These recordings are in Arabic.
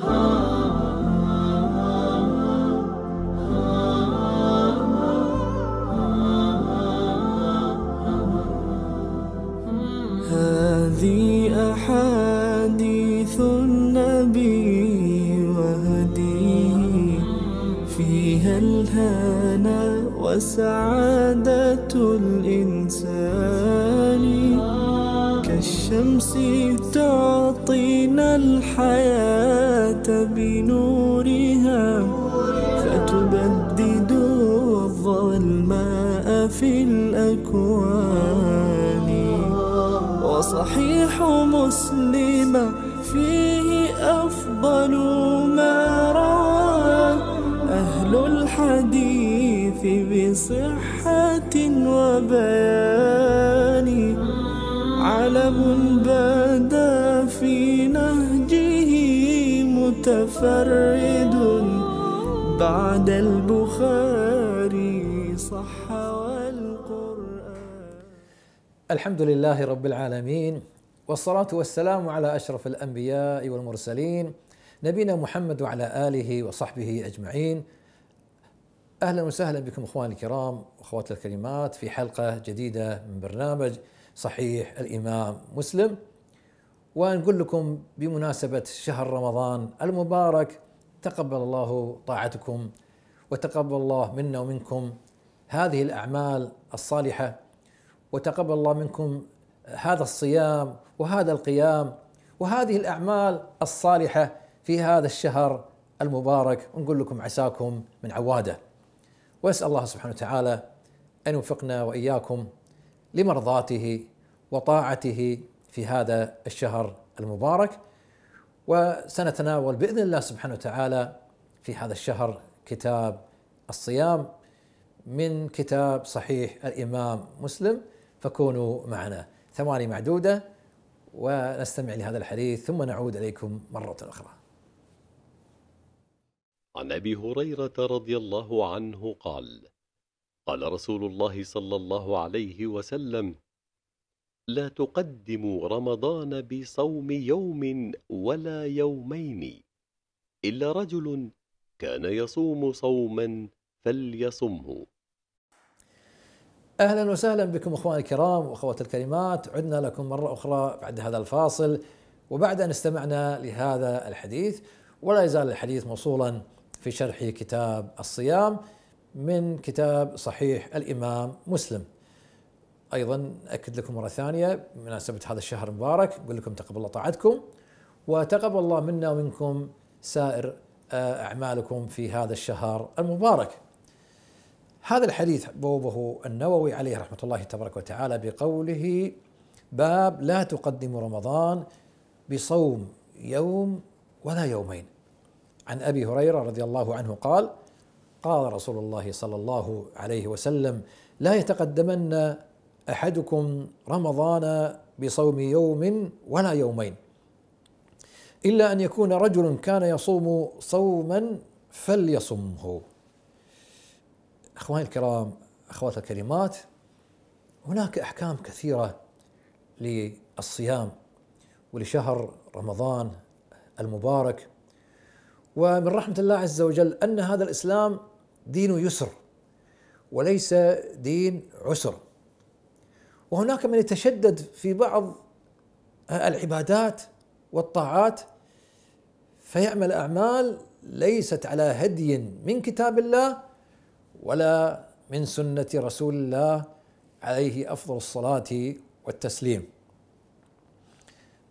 home. فيها الهنا وسعادة الإنسان كالشمس تعطينا الحياة بنورها فتبدد الظلماء في الأكوان وصحيح مسلم فيه أفضل ما أهل الحديث بصحة وبيان علم بدا في نهجه متفرد بعد البخاري صح والقرآن الحمد لله رب العالمين والصلاة والسلام على أشرف الأنبياء والمرسلين نبينا محمد وعلى آله وصحبه أجمعين اهلا وسهلا بكم اخواني الكرام واخواتي الكريمات في حلقه جديده من برنامج صحيح الامام مسلم ونقول لكم بمناسبه شهر رمضان المبارك تقبل الله طاعتكم وتقبل الله منا ومنكم هذه الاعمال الصالحه وتقبل الله منكم هذا الصيام وهذا القيام وهذه الاعمال الصالحه في هذا الشهر المبارك ونقول لكم عساكم من عواده واسال الله سبحانه وتعالى ان يوفقنا واياكم لمرضاته وطاعته في هذا الشهر المبارك وسنتناول باذن الله سبحانه وتعالى في هذا الشهر كتاب الصيام من كتاب صحيح الامام مسلم فكونوا معنا ثواني معدوده ونستمع لهذا الحديث ثم نعود اليكم مره اخرى. عن أبي هريرة رضي الله عنه قال قال رسول الله صلى الله عليه وسلم لا تقدموا رمضان بصوم يوم ولا يومين إلا رجل كان يصوم صوما فليصمه اهلا وسهلا بكم اخواني الكرام واخواتي الكريمات عدنا لكم مره اخرى بعد هذا الفاصل وبعد ان استمعنا لهذا الحديث ولا يزال الحديث موصولا في شرح كتاب الصيام من كتاب صحيح الامام مسلم. ايضا اكد لكم مره ثانيه بمناسبه هذا الشهر المبارك اقول لكم تقبل الله طاعتكم وتقبل الله منا ومنكم سائر آه، اعمالكم في هذا الشهر المبارك. هذا الحديث بوبه النووي عليه رحمه الله تبارك وتعالى بقوله باب لا تقدم رمضان بصوم يوم ولا يومين عن ابي هريره رضي الله عنه قال قال رسول الله صلى الله عليه وسلم لا يتقدمن احدكم رمضان بصوم يوم ولا يومين الا ان يكون رجل كان يصوم صوما فليصمه اخواني الكرام اخوات الكريمات هناك احكام كثيره للصيام ولشهر رمضان المبارك ومن رحمة الله عز وجل أن هذا الإسلام دين يسر وليس دين عسر وهناك من يتشدد في بعض العبادات والطاعات فيعمل أعمال ليست على هدي من كتاب الله ولا من سنة رسول الله عليه أفضل الصلاة والتسليم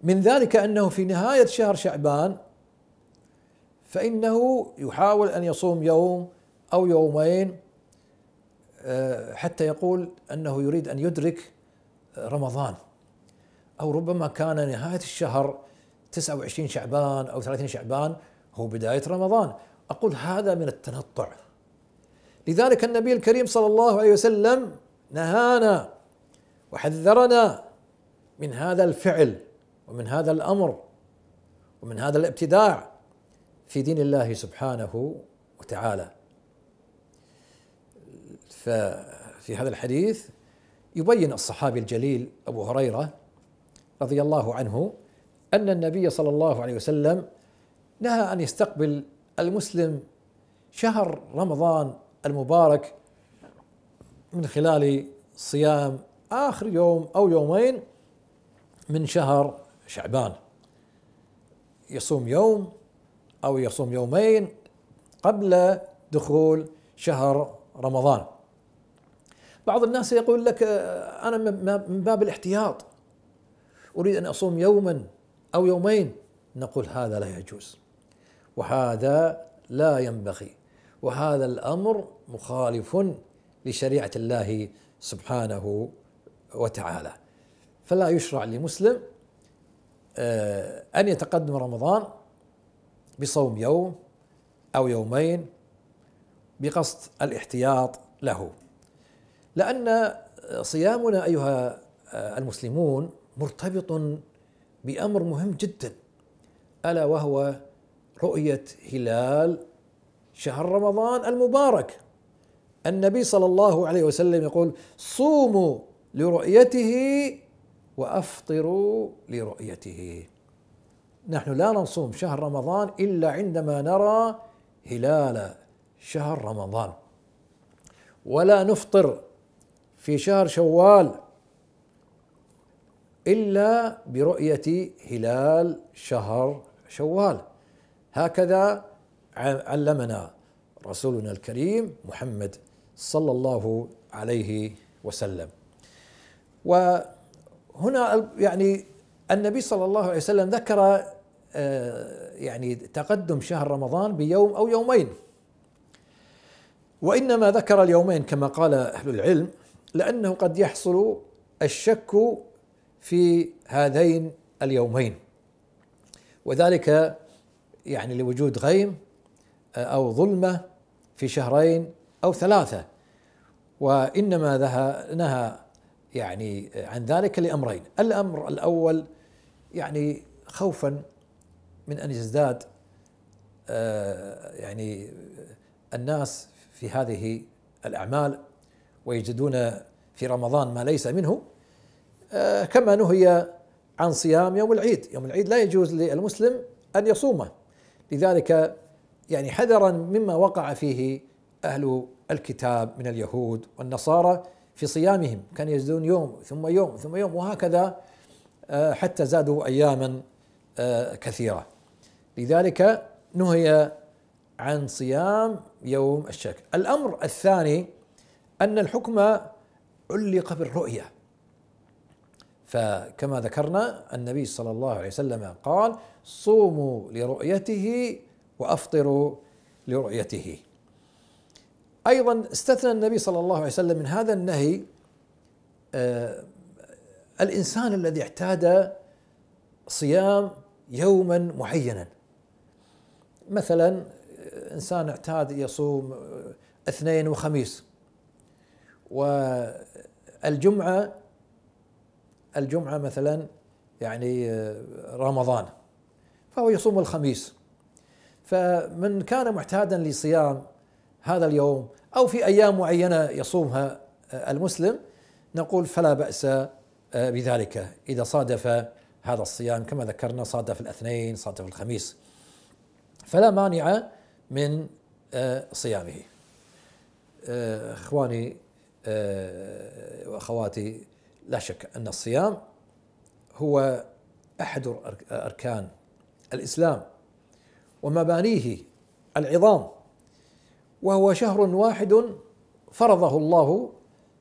من ذلك أنه في نهاية شهر شعبان فإنه يحاول أن يصوم يوم أو يومين آه، حتى يقول أنه يريد أن يدرك آه، رمضان أو ربما كان نهاية الشهر 29 شعبان أو 30 شعبان هو بداية رمضان أقول هذا من التنطع لذلك النبي الكريم صلى الله عليه وسلم نهانا وحذرنا من هذا الفعل ومن هذا الأمر ومن هذا الابتداع في دين الله سبحانه وتعالى ففي هذا الحديث يبين الصحابي الجليل ابو هريره رضي الله عنه ان النبي صلى الله عليه وسلم نهى ان يستقبل المسلم شهر رمضان المبارك من خلال صيام اخر يوم او يومين من شهر شعبان يصوم يوم أو يصوم يومين قبل دخول شهر رمضان بعض الناس يقول لك آه، أنا من باب الاحتياط أريد أن أصوم يوما أو يومين نقول هذا لا يجوز وهذا لا ينبغي وهذا الأمر مخالف لشريعة الله سبحانه وتعالى فلا يشرع لمسلم آه، أن يتقدم رمضان بصوم يوم أو يومين بقصد الاحتياط له لأن صيامنا أيها المسلمون مرتبط بأمر مهم جدا ألا وهو رؤية هلال شهر رمضان المبارك النبي صلى الله عليه وسلم يقول صوموا لرؤيته وافطروا لرؤيته نحن لا نصوم شهر رمضان الا عندما نرى هلال شهر رمضان ولا نفطر في شهر شوال الا برؤيه هلال شهر شوال هكذا علمنا رسولنا الكريم محمد صلى الله عليه وسلم وهنا يعني النبي صلى الله عليه وسلم ذكر آه، يعني تقدم شهر رمضان بيوم او يومين وانما ذكر اليومين كما قال اهل العلم لانه قد يحصل الشك في هذين اليومين وذلك يعني لوجود غيم آه، او ظلمه في شهرين او ثلاثه وانما نهى يعني عن ذلك لأمرين الأمر الأول يعني خوفا من أن يزداد آه، يعني الناس في هذه الأعمال ويجدون في رمضان ما ليس منه آه، كما نهي عن صيام يوم العيد يوم العيد لا يجوز للمسلم أن يصومه لذلك يعني حذرا مما وقع فيه أهل الكتاب من اليهود والنصارى في صيامهم كان يزدون يوم ثم يوم ثم يوم وهكذا آه، حتى زادوا أياما آه، كثيرة لذلك نهي عن صيام يوم الشك الأمر الثاني أن الحكم علق بالرؤية فكما ذكرنا النبي صلى الله عليه وسلم قال صوموا لرؤيته وأفطروا لرؤيته أيضا استثنى النبي صلى الله عليه وسلم من هذا النهي آه، الإنسان الذي اعتاد صيام يوما معينا مثلا آه، إنسان اعتاد يصوم آه، اثنين وخميس والجمعة الجمعة مثلا يعني رمضان فهو يصوم الخميس فمن كان معتادا لصيام هذا اليوم أو في أيام معينة يصومها آه، المسلم نقول فلا بأس آه، بذلك إذا صادف هذا الصيام كما ذكرنا صادف الاثنين صادف الخميس فلا مانع من آه، صيامه اخواني واخواتي لا شك ان الصيام هو احد اركان الاسلام ومبانيه العظام وهو شهر واحد فرضه الله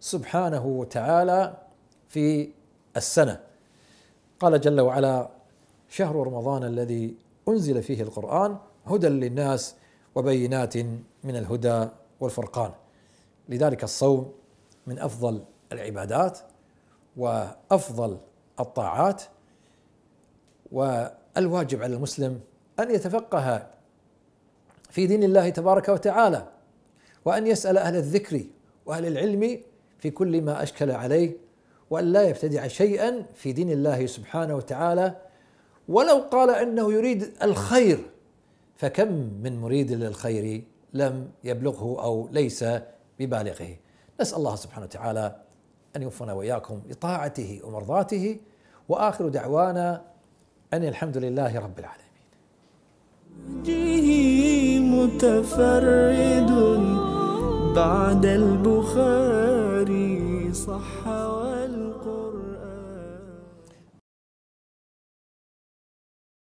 سبحانه وتعالى في السنه قال جل وعلا شهر رمضان الذي انزل فيه القران هدى للناس وبينات من الهدى والفرقان لذلك الصوم من افضل العبادات وافضل الطاعات والواجب على المسلم ان يتفقه في دين الله تبارك وتعالى وأن يسأل أهل الذكر وأهل العلم في كل ما أشكل عليه وأن لا يبتدع شيئا في دين الله سبحانه وتعالى ولو قال أنه يريد الخير فكم من مريد للخير لم يبلغه أو ليس ببالغه نسأل الله سبحانه وتعالى أن يوفقنا وإياكم لطاعته ومرضاته وآخر دعوانا أن الحمد لله رب العالمين متفرد بعد البخاري صح